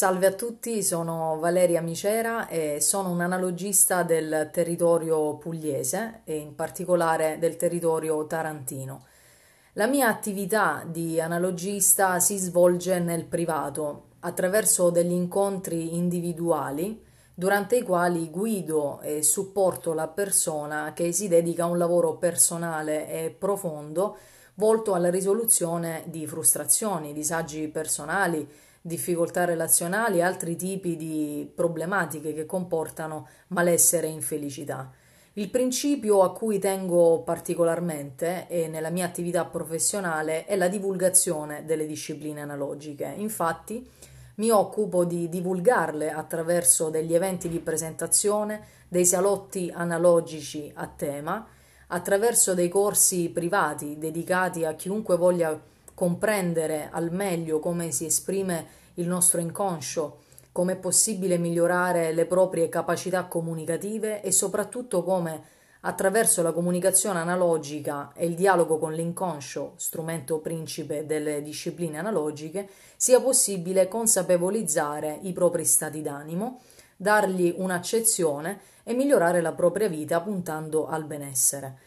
Salve a tutti, sono Valeria Micera e sono un analogista del territorio pugliese e in particolare del territorio tarantino. La mia attività di analogista si svolge nel privato attraverso degli incontri individuali durante i quali guido e supporto la persona che si dedica a un lavoro personale e profondo volto alla risoluzione di frustrazioni, disagi personali, difficoltà relazionali e altri tipi di problematiche che comportano malessere e infelicità. Il principio a cui tengo particolarmente e nella mia attività professionale è la divulgazione delle discipline analogiche. Infatti mi occupo di divulgarle attraverso degli eventi di presentazione, dei salotti analogici a tema, attraverso dei corsi privati dedicati a chiunque voglia comprendere al meglio come si esprime il nostro inconscio, come è possibile migliorare le proprie capacità comunicative e soprattutto come attraverso la comunicazione analogica e il dialogo con l'inconscio, strumento principe delle discipline analogiche, sia possibile consapevolizzare i propri stati d'animo, dargli un'accezione e migliorare la propria vita puntando al benessere.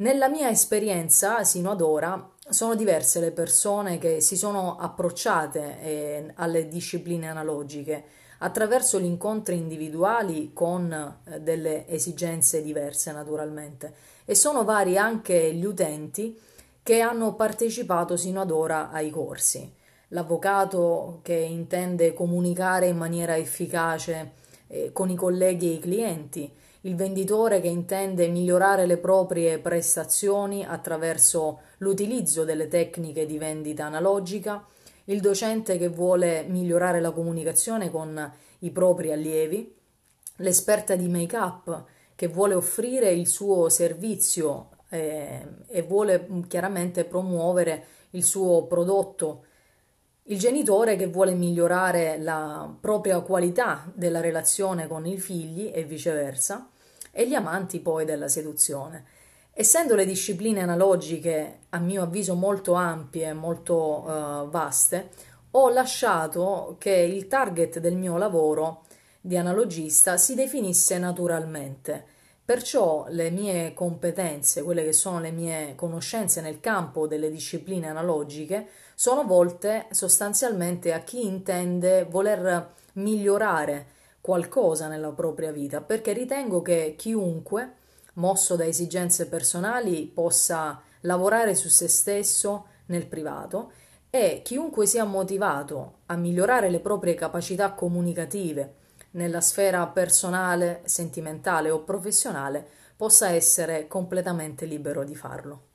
Nella mia esperienza, sino ad ora, sono diverse le persone che si sono approcciate eh, alle discipline analogiche attraverso gli incontri individuali con eh, delle esigenze diverse naturalmente e sono vari anche gli utenti che hanno partecipato sino ad ora ai corsi. L'avvocato che intende comunicare in maniera efficace eh, con i colleghi e i clienti, il venditore che intende migliorare le proprie prestazioni attraverso l'utilizzo delle tecniche di vendita analogica, il docente che vuole migliorare la comunicazione con i propri allievi, l'esperta di make-up che vuole offrire il suo servizio eh, e vuole mm, chiaramente promuovere il suo prodotto il genitore che vuole migliorare la propria qualità della relazione con i figli e viceversa, e gli amanti poi della seduzione. Essendo le discipline analogiche, a mio avviso, molto ampie, e molto uh, vaste, ho lasciato che il target del mio lavoro di analogista si definisse naturalmente Perciò le mie competenze, quelle che sono le mie conoscenze nel campo delle discipline analogiche, sono volte sostanzialmente a chi intende voler migliorare qualcosa nella propria vita, perché ritengo che chiunque, mosso da esigenze personali, possa lavorare su se stesso nel privato e chiunque sia motivato a migliorare le proprie capacità comunicative, nella sfera personale, sentimentale o professionale possa essere completamente libero di farlo.